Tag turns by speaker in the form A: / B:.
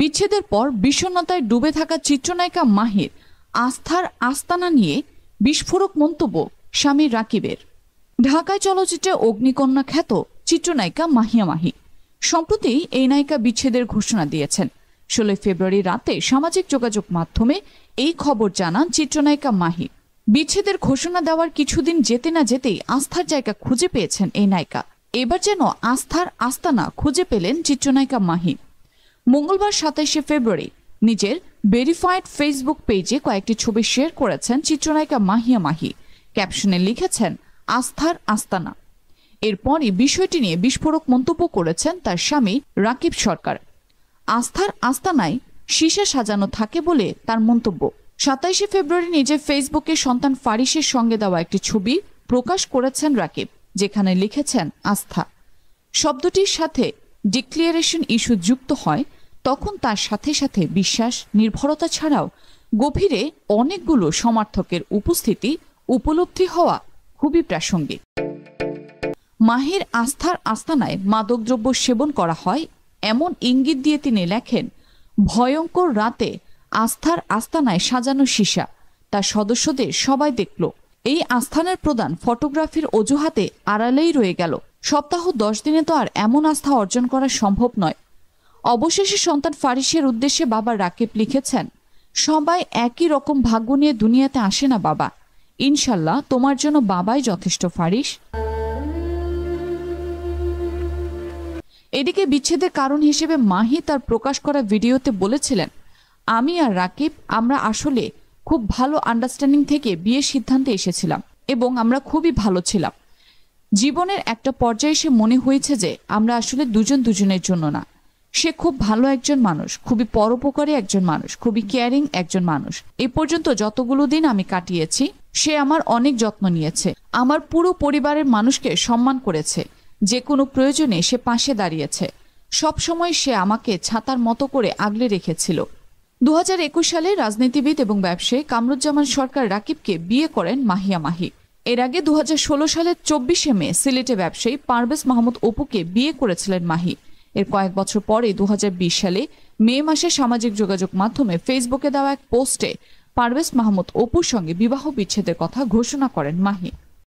A: বিচ্ছেদের পর বিষণ্নতায় ডুবে থাকা চিত্রনায়িকা মাহির আস্থার আস্তানা নিয়ে বিস্ফোরক মন্তব্য স্বামী রাকিবের ঢাকায় চলচ্চিত্রে অগ্নিকন্যা খ্যাত চিত্রনায়িকা মাহিয়া মাহি সম্প্রতি এই নায়িকা বিচ্ছেদের ঘোষণা দিয়েছেন ষোলোই ফেব্রুয়ারি রাতে সামাজিক যোগাযোগ মাধ্যমে এই খবর জানান চিত্রনায়িকা মাহি বিচ্ছেদের ঘোষণা দেওয়ার কিছুদিন যেতে না যেতেই আস্থার জায়গা খুঁজে পেয়েছেন এই নায়িকা এবার যেন আস্থার আস্তানা খুঁজে পেলেন চিত্রনায়িকা মাহি মঙ্গলবার সাতাইশে ফেব্রুয়ারি নিজের ভেরিফাইড ফেসবুক পেজে কয়েকটি ছবি শেয়ার করেছেন চিত্রনায়িকা মাহিয়া মাহি ক্যাপশনে লিখেছেন আস্থার আস্তানা এরপরই বিষয়টি নিয়ে বিস্ফোরক মন্তব্য করেছেন তার স্বামী রাকিব সরকার আস্থার আস্তানায় সীসা সাজানো থাকে বলে তার মন্তব্য সাতাইশে ফেব্রুয়ারি নিজের ফেসবুকে সন্তান ফারিসের সঙ্গে দেওয়া একটি ছবি প্রকাশ করেছেন রাকিব যেখানে লিখেছেন আস্থা শব্দটির সাথে ডিক্লিয়ারেশন ইস্যু যুক্ত হয় তখন তার সাথে সাথে বিশ্বাস নির্ভরতা ছাড়াও গভীরে অনেকগুলো সমার্থকের উপস্থিতি উপলব্ধি হওয়া খুবই প্রাসঙ্গিক মাহির আস্থার আস্তানায় মাদকদ্রব্য সেবন করা হয় এমন ইঙ্গিত দিয়ে তিনি লেখেন ভয়ঙ্কর রাতে আস্থার আস্তানায় সাজানো সীসা তার সদস্যদের সবাই দেখল এই আস্থানের প্রধান ফটোগ্রাফির অজুহাতে আড়ালেই রয়ে গেল সপ্তাহ দশ দিনে তো আর এমন আস্থা অর্জন করা সম্ভব নয় অবশেষে সন্তান ফারিসের উদ্দেশ্যে বাবা রাকিব লিখেছেন সবাই একই রকম ভাগ্য নিয়ে দুনিয়াতে আসে না বাবা ইনশাল্লাহ তোমার জন্য বাবাই যথেষ্ট ফারিস এদিকে বিচ্ছেদের কারণ হিসেবে মাহি তার প্রকাশ করা ভিডিওতে বলেছিলেন আমি আর রাকিব আমরা আসলে খুব ভালো আন্ডারস্ট্যান্ডিং থেকে বিয়ের সিদ্ধান্তে এসেছিলাম এবং আমরা খুবই ভালো ছিলাম জীবনের একটা পর্যায়ে সে মনে হয়েছে যে আমরা আসলে দুজন দুজনের জন্য না সে খুব ভালো একজন মানুষ খুবই পরোপকারী একজন মানুষ খুবই কেয়ারিং একজন মানুষ এ পর্যন্ত যতগুলো দিন আমি কাটিয়েছি সে আমার অনেক যত্ন নিয়েছে আমার পুরো পরিবারের মানুষকে সম্মান করেছে যে কোনো প্রয়োজনে সে পাশে দাঁড়িয়েছে সবসময় সে আমাকে ছাতার মতো করে আগলে রেখেছিল দু সালে রাজনীতিবিদ এবং ব্যবসায়ী কামরুজ্জামান সরকার রাকিবকে বিয়ে করেন মাহিয়া মাহি এর আগে দু সালের চব্বিশে মে সিলেটে ব্যবসায়ী পারভেজ মাহমুদ অপুকে বিয়ে করেছিলেন মাহি এর কয়েক বছর পরে দু সালে মে মাসে সামাজিক যোগাযোগ মাধ্যমে ফেসবুকে দেওয়া এক পোস্টে পারভেজ মাহমুদ অপুর সঙ্গে বিবাহ বিচ্ছেদের কথা ঘোষণা করেন মাহি